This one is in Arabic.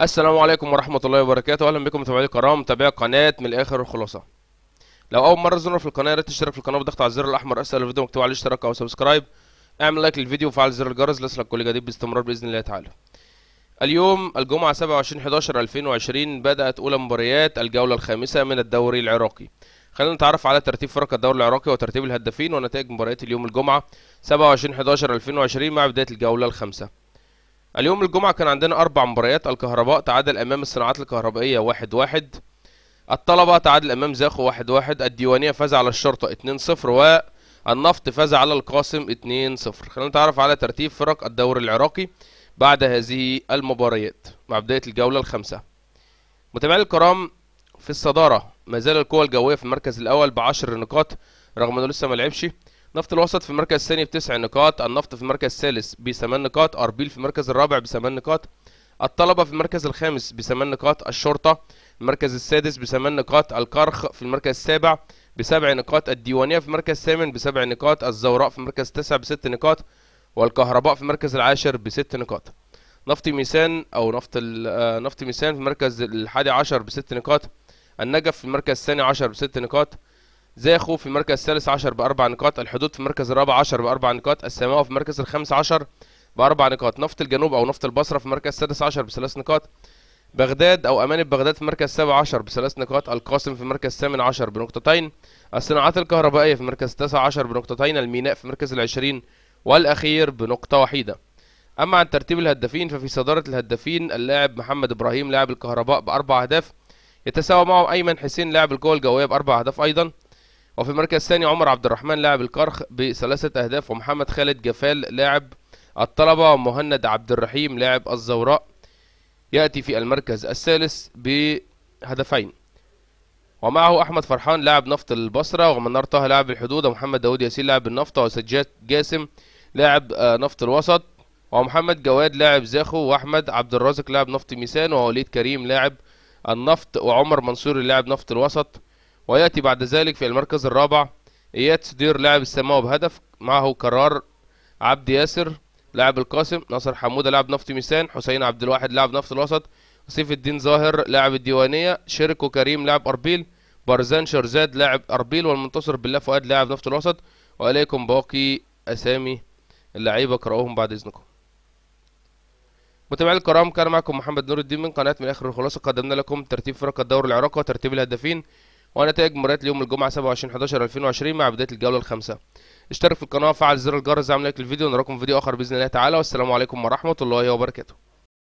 السلام عليكم ورحمة الله وبركاته أهلا بكم متابعي الكرام متابعي قناة من الآخر والخلاصة لو أول مرة تزورنا في القناة يا ريت تشترك في القناة بالضغط على الزر الأحمر أسفل الفيديو مكتوب عليه اشتراك أو سبسكرايب اعمل لايك للفيديو وفعل زر الجرس ليصلك كل جديد باستمرار بإذن الله تعالى اليوم الجمعة 27 11 2020 بدأت أولى مباريات الجولة الخامسة من الدوري العراقي خلينا نتعرف على ترتيب فرق الدوري العراقي وترتيب الهدافين ونتائج مباريات اليوم الجمعة 27 11 2020 مع بداية الجولة الخامسة اليوم الجمعة كان عندنا أربع مباريات الكهرباء تعادل أمام الصناعات الكهربائية واحد واحد الطلبة تعادل أمام زاخو واحد واحد الديوانية فاز على الشرطة اتنين صفر والنفط فاز على القاسم اتنين صفر خلينا نتعرف على ترتيب فرق الدوري العراقي بعد هذه المباريات مع بداية الجولة الخامسة متابعينا الكرام في الصدارة ما زال القوة الجوية في المركز الأول بعشر نقاط رغم إنه لسه ما لعبش نفط الوسط في المركز الثاني بتسع نقاط النفط في المركز الثالث بثمان نقاط أربيل في المركز الرابع بثمان نقاط الطلبة في المركز الخامس بثمان نقاط الشرطة المركز السادس بثمان نقاط الكرخ في المركز السابع بسبع نقاط الديوانية في المركز الثامن بسبع نقاط الزوراء في المركز التاسع بست نقاط والكهرباء في المركز العاشر بست نقاط نفط ميسان أو نفط نفط ميسان في المركز الحادي عشر بست نقاط النجف في المركز الثاني عشر بست نقاط زاخو في المركز الثالث عشر بأربع نقاط الحدود في المركز الرابع عشر بأربع نقاط السماوة في المركز الخامس عشر بأربع نقاط نفط الجنوب أو نفط البصرة في المركز السادس عشر بثلاث نقاط بغداد أو أمانة بغداد في المركز السابع عشر بثلاث نقاط القاسم في المركز الثامن عشر بنقطتين الصناعات الكهربائية في المركز التاسع عشر بنقطتين الميناء في المركز العشرين والأخير بنقطة وحيدة أما عن ترتيب الهدافين ففي صدارة الهدافين اللاعب محمد إبراهيم لاعب الكهرباء بأربع أهداف يتساوى معه أيمن حسين لاعب القوى الجوية بأربع أهداف أيضا وفي المركز الثاني عمر عبد الرحمن لاعب الكرخ بثلاثة أهداف ومحمد خالد جفال لاعب الطلبة ومهند عبد الرحيم لاعب الزوراء يأتي في المركز الثالث بهدفين ومعه أحمد فرحان لاعب نفط البصرة ومنار طه لاعب الحدود ومحمد داود ياسين لاعب النفط وسجاد جاسم لاعب آه، نفط الوسط ومحمد جواد لاعب زاخو وأحمد عبد الرازق لاعب نفط ميسان ووليد كريم لاعب النفط وعمر منصور لاعب نفط الوسط ويأتي بعد ذلك في المركز الرابع إياد سدير لاعب السماوة بهدف معه كرار عبد ياسر لاعب القاسم ناصر حمودة لاعب نفط ميسان حسين عبد الواحد لاعب نفط الوسط سيف الدين ظاهر لاعب الديوانية شركو كريم لاعب أربيل بارزان شرزاد لاعب أربيل والمنتصر بالله فؤاد لاعب نفط الوسط وإليكم باقي أسامي اللعيبة اقرأوهم بعد إذنكم متابعي الكرام كان معكم محمد نور الدين من قناة من آخر الخلاصة قدمنا لكم ترتيب فرق الدوري العراقي وترتيب الهدافين ونتائج مباريات اليوم الجمعة 27 11 2020 مع بداية الجولة الخامسة اشترك في القناة وفعل زر الجرس عامل لايك للفيديو نراكم في فيديو آخر بإذن الله تعالى والسلام عليكم ورحمة الله وبركاته